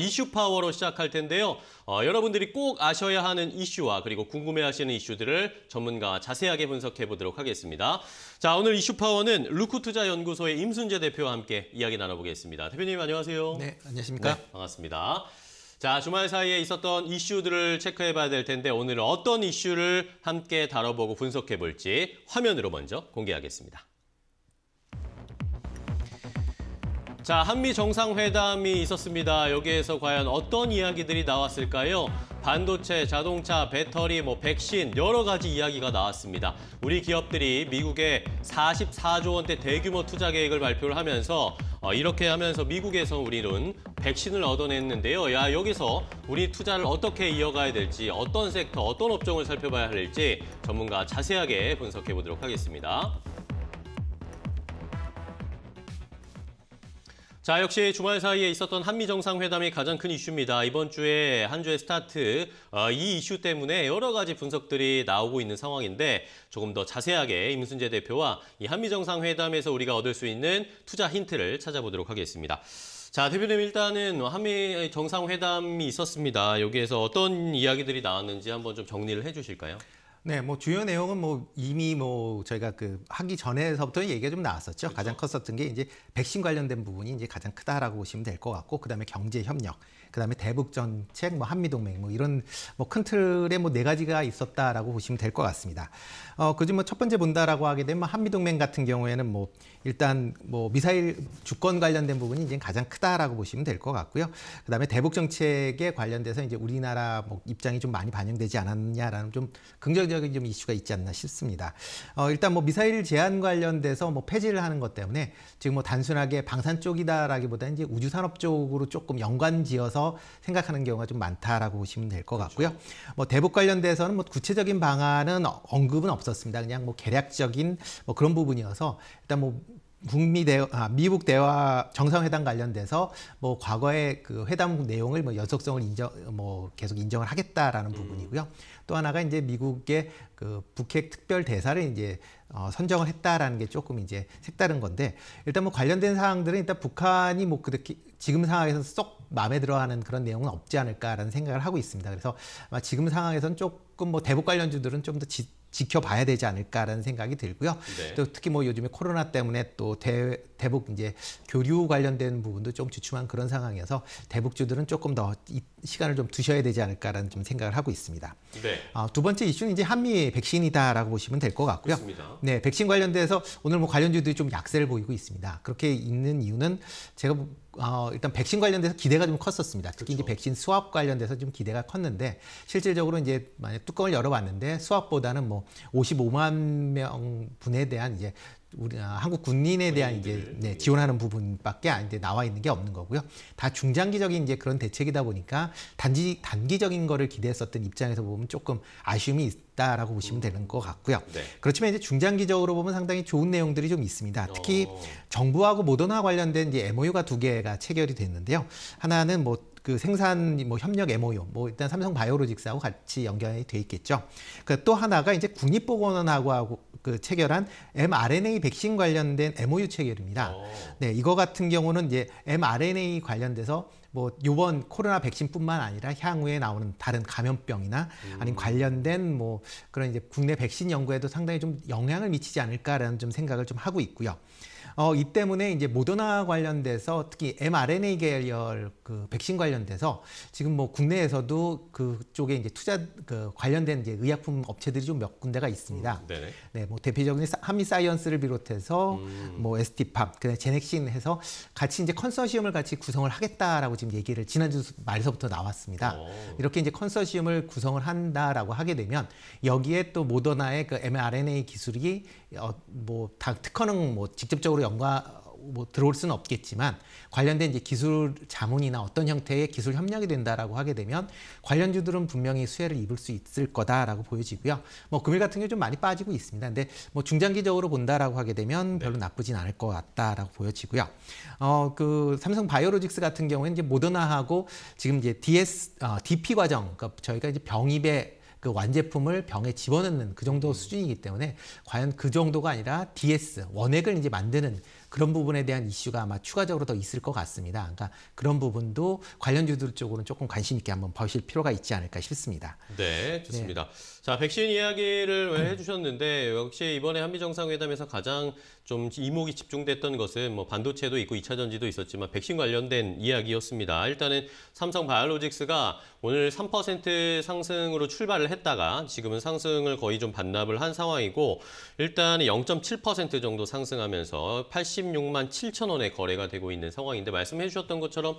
이슈 파워로 시작할 텐데요. 어, 여러분들이 꼭 아셔야 하는 이슈와 그리고 궁금해하시는 이슈들을 전문가와 자세하게 분석해 보도록 하겠습니다. 자, 오늘 이슈 파워는 루크투자연구소의 임순재 대표와 함께 이야기 나눠보겠습니다. 대표님 안녕하세요. 네, 안녕하십니까? 네, 반갑습니다. 자, 주말 사이에 있었던 이슈들을 체크해 봐야 될 텐데 오늘은 어떤 이슈를 함께 다뤄보고 분석해 볼지 화면으로 먼저 공개하겠습니다. 자, 한미 정상회담이 있었습니다. 여기에서 과연 어떤 이야기들이 나왔을까요? 반도체, 자동차, 배터리, 뭐 백신 여러 가지 이야기가 나왔습니다. 우리 기업들이 미국에 44조 원대 대규모 투자 계획을 발표를 하면서 어, 이렇게 하면서 미국에서 우리는 백신을 얻어냈는데요. 야 여기서 우리 투자를 어떻게 이어가야 될지, 어떤 섹터, 어떤 업종을 살펴봐야 할지 전문가 자세하게 분석해 보도록 하겠습니다. 자, 역시 주말 사이에 있었던 한미 정상회담이 가장 큰 이슈입니다. 이번 주에 한 주의 스타트, 어, 이 이슈 때문에 여러 가지 분석들이 나오고 있는 상황인데 조금 더 자세하게 임순재 대표와 이 한미 정상회담에서 우리가 얻을 수 있는 투자 힌트를 찾아보도록 하겠습니다. 자, 대표님 일단은 한미 정상회담이 있었습니다. 여기에서 어떤 이야기들이 나왔는지 한번 좀 정리를 해 주실까요? 네, 뭐 주요 내용은 뭐 이미 뭐 저희가 그 하기 전에서부터 얘기가 좀 나왔었죠. 그렇죠. 가장 컸었던 게 이제 백신 관련된 부분이 이제 가장 크다라고 보시면 될 것 같고, 그 다음에 경제 협력, 그 다음에 대북 정책뭐 한미 동맹, 뭐 이런 뭐 큰 틀에 뭐 네 가지가 있었다라고 보시면 될 것 같습니다. 어, 그중 뭐 첫 번째 본다라고 하게 되면 한미 동맹 같은 경우에는 뭐 일단 뭐 미사일 주권 관련된 부분이 이제 가장 크다라고 보시면 될 것 같고요. 그 다음에 대북 정책에 관련돼서 이제 우리나라 뭐 입장이 좀 많이 반영되지 않았냐라는 좀 긍정적 사회적인 좀 이슈가 있지 않나 싶습니다. 어, 일단 뭐 미사일 제한 관련돼서 뭐 폐지를 하는 것 때문에 지금 뭐 단순하게 방산 쪽이다라기보다는 이제 우주 산업 쪽으로 조금 연관지어서 생각하는 경우가 좀 많다라고 보시면 될 것 같고요. 그렇죠. 뭐 대북 관련돼서는 뭐 구체적인 방안은 언급은 없었습니다. 그냥 뭐 계략적인 뭐 그런 부분이어서 일단 뭐 북미 대 아, 미국 대화 정상회담 관련돼서 뭐 과거의 그 회담 내용을 뭐 연속성을 인정, 뭐 계속 인정을 하겠다라는 음. 부분이고요. 또 하나가 이제 미국의 그 북핵 특별 대사를 이제 어, 선정을 했다라는 게 조금 이제 색다른 건데 일단 뭐 관련된 사항들은 일단 북한이 뭐 그렇게 지금 상황에서 쏙 마음에 들어하는 그런 내용은 없지 않을까라는 생각을 하고 있습니다. 그래서 아마 지금 상황에서는 조금 뭐 대북 관련주들은 좀더지 지켜봐야 되지 않을까라는 생각이 들고요. 네. 또 특히 뭐 요즘에 코로나 때문에 또 대, 대북 이제 교류 관련된 부분도 좀 주춤한 그런 상황에서 대북주들은 조금 더 시간을 좀 두셔야 되지 않을까라는 좀 생각을 하고 있습니다. 네. 어, 두 번째 이슈는 이제 한미 백신이다라고 보시면 될 것 같고요. 그렇습니다. 네, 백신 관련돼서 오늘 뭐 관련주들이 좀 약세를 보이고 있습니다. 그렇게 있는 이유는 제가 어, 일단 백신 관련돼서 기대가 좀 컸었습니다. 특히 그렇죠. 이제 백신 수합 관련돼서 좀 기대가 컸는데 실질적으로 이제 만약 뚜껑을 열어봤는데 수합보다는 뭐 55만 명 분에 대한 이제 우리 아, 한국 군인에 대한 이제 네, 지원하는 부분밖에 이제 나와 있는 게 없는 거고요. 다 중장기적인 이제 그런 대책이다 보니까 단지 단기적인 거를 기대했었던 입장에서 보면 조금 아쉬움이 있다라고 보시면 음. 되는 것 같고요. 네. 그렇지만 이제 중장기적으로 보면 상당히 좋은 내용들이 좀 있습니다. 특히 어. 정부하고 모더나 관련된 이제 MOU가 두 개가 체결이 됐는데요. 하나는 뭐그 생산 뭐 협력 MOU 뭐 일단 삼성 바이오로직스하고 같이 연결이 돼 있겠죠. 그또 그러니까 하나가 이제 국립보건원하고 하고 그 체결한 mRNA 백신 관련된 MOU 체결입니다. 어. 네, 이거 같은 경우는 이제 mRNA 관련돼서 뭐 요번 코로나 백신뿐만 아니라 향후에 나오는 다른 감염병이나 음. 아니면 관련된 뭐 그런 이제 국내 백신 연구에도 상당히 좀 영향을 미치지 않을까라는 좀 생각을 좀 하고 있고요. 어, 이 때문에 이제 모더나 관련돼서 특히 mRNA 계열 그 백신 관련돼서 지금 뭐 국내에서도 그쪽에 이제 투자 그 관련된 이제 의약품 업체들이 좀 몇 군데가 있습니다. 음, 네뭐 네, 대표적인 한미사이언스를 비롯해서 음. 뭐 에스티팝, 그다음 제넥신 해서 같이 이제 컨소시엄을 같이 구성을 하겠다라고 지금 얘기를 지난주 말서부터 나왔습니다. 오. 어. 이렇게 이제 컨소시엄을 구성을 한다라고 하게 되면 여기에 또 모더나의 그 mRNA 기술이 어, 뭐다 특허는 뭐 직접적으로 연관 뭐 들어올 수는 없겠지만 관련된 이제 기술 자문이나 어떤 형태의 기술 협력이 된다라고 하게 되면 관련주들은 분명히 수혜를 입을 수 있을 거다라고 보여지고요. 뭐 금일 같은 경우 좀 많이 빠지고 있습니다. 근데 뭐 중장기적으로 본다라고 하게 되면 네. 별로 나쁘진 않을 것 같다라고 보여지고요. 어 그 삼성 바이오로직스 같은 경우에는 이제 모더나하고 지금 이제 DS 어, DP 과정 그러니까 저희가 이제 병입에 그 완제품을 병에 집어넣는 그 정도 음. 수준이기 때문에 과연 그 정도가 아니라 DS 원액을 이제 만드는 그런 부분에 대한 이슈가 아마 추가적으로 더 있을 것 같습니다. 그러니까 그런 부분도 관련주들 쪽으로는 조금 관심 있게 한번 보실 필요가 있지 않을까 싶습니다. 네, 좋습니다. 네. 자, 백신 이야기를 왜 해주셨는데 역시 이번에 한미 정상회담에서 가장 좀 이목이 집중됐던 것은 뭐 반도체도 있고 2차 전지도 있었지만 백신 관련된 이야기였습니다. 일단은 삼성 바이오로직스가 오늘 3% 상승으로 출발을 했다가 지금은 상승을 거의 좀 반납을 한 상황이고 일단 0.7% 정도 상승하면서 86만 7천 원에 거래가 되고 있는 상황인데 말씀해 주셨던 것처럼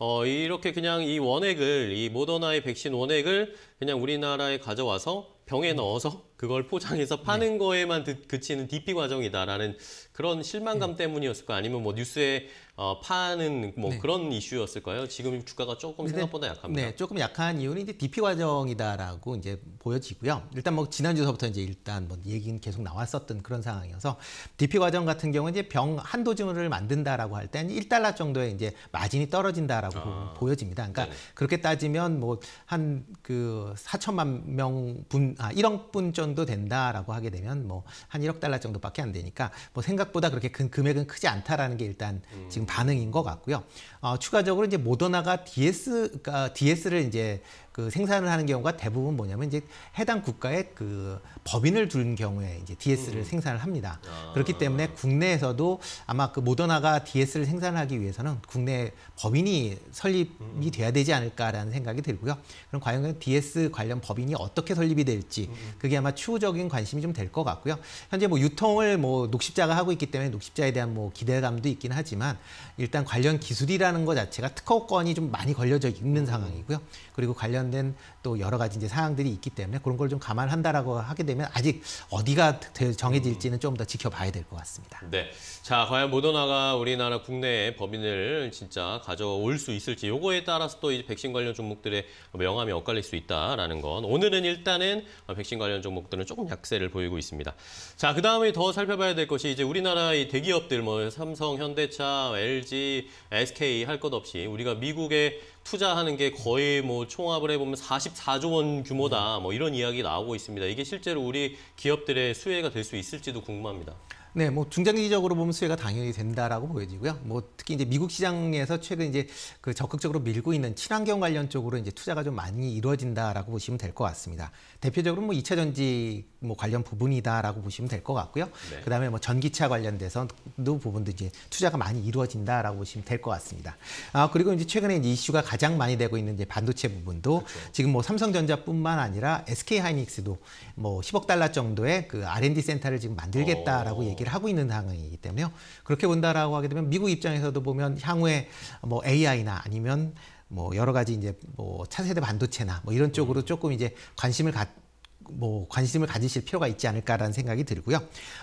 어, 이렇게 그냥 이 원액을 이 모더나의 백신 원액을 그냥 우리나라에 가져와서 병에 넣어서 그걸 포장해서 네. 파는 네. 거에만 그치는 DP 과정이다라는 그런 실망감 네. 음. 때문이었을까 아니면 뭐 뉴스에 어, 파는 뭐 네. 그런 이슈였을까요? 지금 주가가 조금 생각보다 약합니다. 네, 조금 약한 이유는 이제 DP 과정이다라고 이제 보여지고요. 일단 뭐 지난주서부터 이제 일단 뭐 얘기는 계속 나왔었던 그런 상황이어서 DP 과정 같은 경우는 이제 병 한도증을 만든다라고 할 때는 1달러 정도의 이제 마진이 떨어진다라고 아, 보여집니다. 그러니까 네 그렇게 따지면 뭐 한 그 4천만 명 분, 아, 1억 분 정도 정도 된다라고 하게 되면 뭐 한 1억 달러 정도밖에 안 되니까 뭐 생각보다 그렇게 큰 금액은 크지 않다라는 게 일단 음. 지금 반응인 것 같고요. 어, 추가적으로 이제 모더나가 DS 그러니까 DS를 이제 그 생산을 하는 경우가 대부분 뭐냐면 이제 해당 국가의 그 법인을 둔 경우에 이제 DS를 음. 생산을 합니다. 아. 그렇기 때문에 국내에서도 아마 그 모더나가 DS를 생산하기 위해서는 국내 법인이 설립이 음. 돼야 되지 않을까라는 생각이 들고요. 그럼 과연 그 DS 관련 법인이 어떻게 설립이 될지 음, 음. 그게 아마 추후적인 관심이 좀 될 것 같고요. 현재 뭐 유통을 뭐 녹십자가 하고 있기 때문에 녹십자에 대한 뭐 기대감도 있긴 하지만 일단 관련 기술이라는 것 자체가 특허권이 좀 많이 걸려져 있는 상황이고요. 그리고 관련 관련된 또 여러 가지 이제 사항들이 있기 때문에 그런 걸 좀 감안한다라고 하게 되면 아직 어디가 정해질지는 좀더 지켜봐야 될 것 같습니다. 네. 자, 과연 모더나가 우리나라 국내에 법인을 진짜 가져올 수 있을지 요거에 따라서 또이 백신 관련 종목들의 명함이 엇갈릴 수 있다라는 건 오늘은 일단은 백신 관련 종목들은 조금 약세를 보이고 있습니다. 자, 그다음에 더 살펴봐야 될 것이 이제 우리나라 의 대기업들 뭐 삼성, 현대차, LG, SK 할 것 없이 우리가 미국의 투자하는 게 거의 뭐 총합을 해보면 44조 원 규모다 뭐 이런 이야기 나오고 있습니다. 이게 실제로 우리 기업들의 수혜가 될 수 있을지도 궁금합니다. 네, 뭐 중장기적으로 보면 수혜가 당연히 된다라고 보여지고요. 뭐 특히 이제 미국 시장에서 최근 이제 그 적극적으로 밀고 있는 친환경 관련 쪽으로 이제 투자가 좀 많이 이루어진다라고 보시면 될 것 같습니다. 대표적으로 뭐 2차 전지 뭐 관련 부분이다라고 보시면 될 것 같고요. 네. 그다음에 뭐 전기차 관련돼서도 부분도 이제 투자가 많이 이루어진다라고 보시면 될 것 같습니다. 아, 그리고 이제 최근에 이제 이슈가 가장 많이 되고 있는 이제 반도체 부분도 그렇죠. 지금 뭐 삼성전자뿐만 아니라 SK 하이닉스도 뭐 10억 달러 정도의 그 R&D 센터를 지금 만들겠다라고 어. 얘기 이야기를 하고 있는 상황이기 때문에요. 그렇게 본다라고 하게 되면 미국 입장에서도 보면 향후에 뭐 AI나 아니면 뭐 여러 가지 이제 뭐 차세대 반도체나 뭐 이런 쪽으로 음. 조금 이제 관심을 갖뭐 관심을 가지실 필요가 있지 않을까라는 생각이 들고요.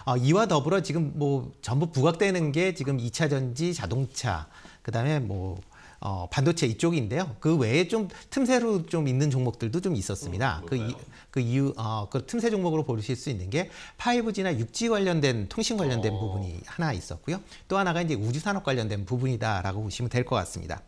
어, 이와 더불어 지금 뭐 전부 부각되는 게 지금 이차 전지, 자동차, 그다음에 뭐 어, 반도체 이쪽인데요. 그 외에 좀 틈새로 좀 있는 종목들도 좀 있었습니다. 음, 그, 이, 그 이유, 어, 그 틈새 종목으로 보실 수 있는 게 5G나 6G 관련된 통신 관련된 어. 부분이 하나 있었고요. 또 하나가 이제 우주산업 관련된 부분이다라고 보시면 될 것 같습니다.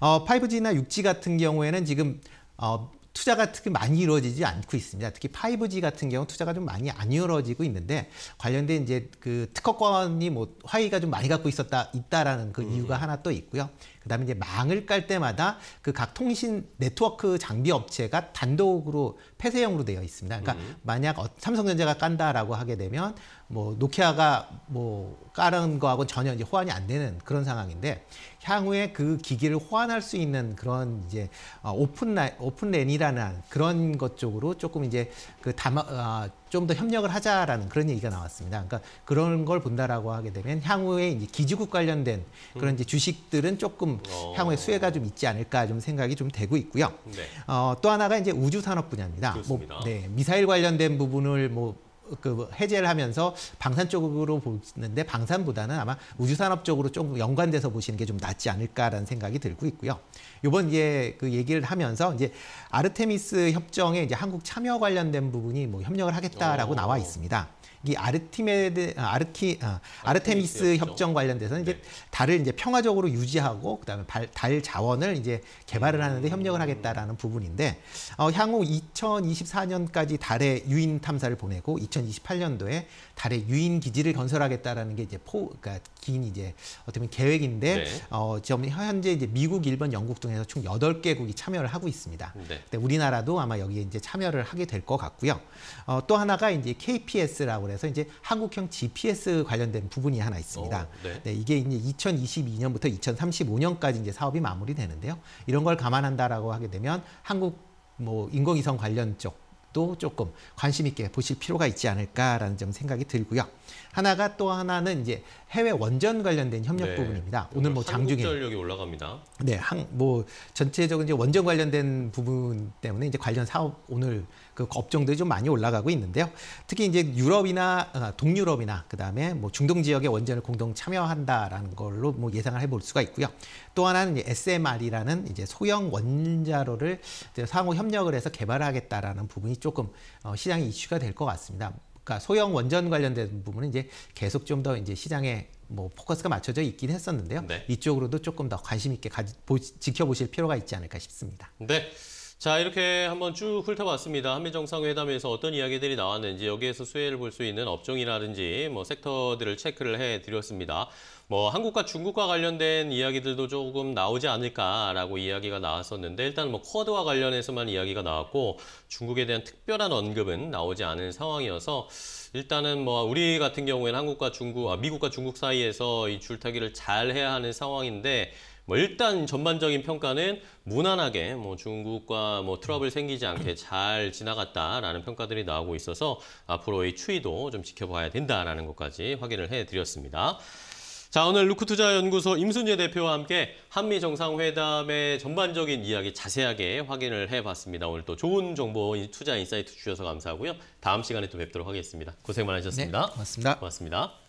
어, 5G나 6G 같은 경우에는 지금 어, 투자가 특히 많이 이루어지지 않고 있습니다. 특히 5G 같은 경우 투자가 좀 많이 안 이루어지고 있는데 관련된 이제 그 특허권이 뭐 화위가 좀 많이 갖고 있었다 있다라는 그 음. 이유가 하나 또 있고요. 그다음에 이제 망을 깔 때마다 그 각 통신 네트워크 장비 업체가 단독으로 폐쇄형으로 되어 있습니다. 그러니까 음. 만약 어, 삼성전자가 깐다라고 하게 되면 뭐 노키아가 뭐 까는 거하고 전혀 이제 호환이 안 되는 그런 상황인데 향후에 그 기기를 호환할 수 있는 그런 이제 어, 오픈 라 오픈 랜이라는 그런 것 쪽으로 조금 이제 그 담아 어, 좀 더 협력을 하자라는 그런 얘기가 나왔습니다. 그러니까 그런 걸 본다라고 하게 되면 향후에 이제 기지국 관련된 그런 이제 주식들은 조금 어. 향후에 수혜가 좀 있지 않을까 좀 생각이 좀 되고 있고요. 네. 어, 또 하나가 이제 우주 산업 분야입니다. 뭐 그렇습니다. 뭐, 네, 미사일 관련된 부분을 뭐그 해제를 하면서 방산 쪽으로 보는데 방산보다는 아마 우주산업 쪽으로 좀 연관돼서 보시는 게 좀 낫지 않을까라는 생각이 들고 있고요. 이번 이제 그 얘기를 하면서 이제 아르테미스 협정에 이제 한국 참여 관련된 부분이 뭐 협력을 하겠다라고 오. 어. 나와 있습니다. 이 아르티메드 아르키 아, 어, 아르테미스 협정 관련돼서는 이제 네. 달을 이제 평화적으로 유지하고 그다음에 발, 달 자원을 이제 개발을 음. 하는데 협력을 하겠다라는 부분인데 어, 향후 2024년까지 달에 유인 탐사를 보내고 2028년도에 달에 유인 기지를 건설하겠다라는 게 이제 포 그러니까 긴 이제 어떻게 보면 계획인데 네. 어, 지금 현재 이제 미국, 일본, 영국 등에서 총 여덟 개국이 참여를 하고 있습니다. 네. 우리나라도 아마 여기에 이제 참여를 하게 될 것 같고요. 어, 또 하나가 이제 KPS라고 그래 그래서 이제 한국형 GPS 관련된 부분이 하나 있습니다. 어, 네. 네. 이게 이제 2022년부터 2035년까지 이제 사업이 마무리되는데요. 이런 걸 감안한다라고 하게 되면 한국 뭐 인공위성 관련 쪽도 조금 관심 있게 보실 필요가 있지 않을까라는 좀 생각이 들고요. 하나가 또 하나는 이제 해외 원전 관련된 협력 네. 부분입니다. 오늘 뭐 장중에 전력이 올라갑니다. 네, 한뭐 전체적인 이제 원전 관련된 부분 때문에 이제 관련 사업 오늘 그 업종들이 좀 많이 올라가고 있는데요. 특히 이제 유럽이나 아, 동유럽이나 그다음에 뭐 중동 지역의 원전을 공동 참여한다라는 걸로 뭐 예상을 해볼 수가 있고요. 또 하나는 이제 SMR이라는 이제 소형 원자로를 이제 상호 협력을 해서 개발하겠다라는 부분이 조금 어, 시장에 이슈가 될 것 같습니다. 그러니까 소형 원전 관련된 부분은 이제 계속 좀 더 이제 시장에 뭐 포커스가 맞춰져 있긴 했었는데요. 네. 이쪽으로도 조금 더 관심 있게 가, 보, 지켜보실 필요가 있지 않을까 싶습니다. 네. 자 이렇게 한번 쭉 훑어봤습니다. 한미 정상회담에서 어떤 이야기들이 나왔는지 여기에서 수혜를 볼 수 있는 업종이라든지 뭐 섹터들을 체크를 해드렸습니다. 뭐 한국과 중국과 관련된 이야기들도 조금 나오지 않을까라고 이야기가 나왔었는데 일단 뭐 쿼드와 관련해서만 이야기가 나왔고 중국에 대한 특별한 언급은 나오지 않은 상황이어서 일단은 뭐 우리 같은 경우에는 한국과 중국, 아, 미국과 중국 사이에서 이 줄타기를 잘 해야 하는 상황인데. 뭐 일단 전반적인 평가는 무난하게 뭐 중국과 뭐 트러블 생기지 않게 잘 지나갔다라는 평가들이 나오고 있어서 앞으로의 추이도 좀 지켜봐야 된다라는 것까지 확인을 해드렸습니다. 자, 오늘 루크투자연구소 임순재 대표와 함께 한미 정상회담의 전반적인 이야기 자세하게 확인을 해봤습니다. 오늘 또 좋은 정보, 투자 인사이트 주셔서 감사하고요. 다음 시간에 또 뵙도록 하겠습니다. 고생 많으셨습니다. 네, 고맙습니다. 고맙습니다.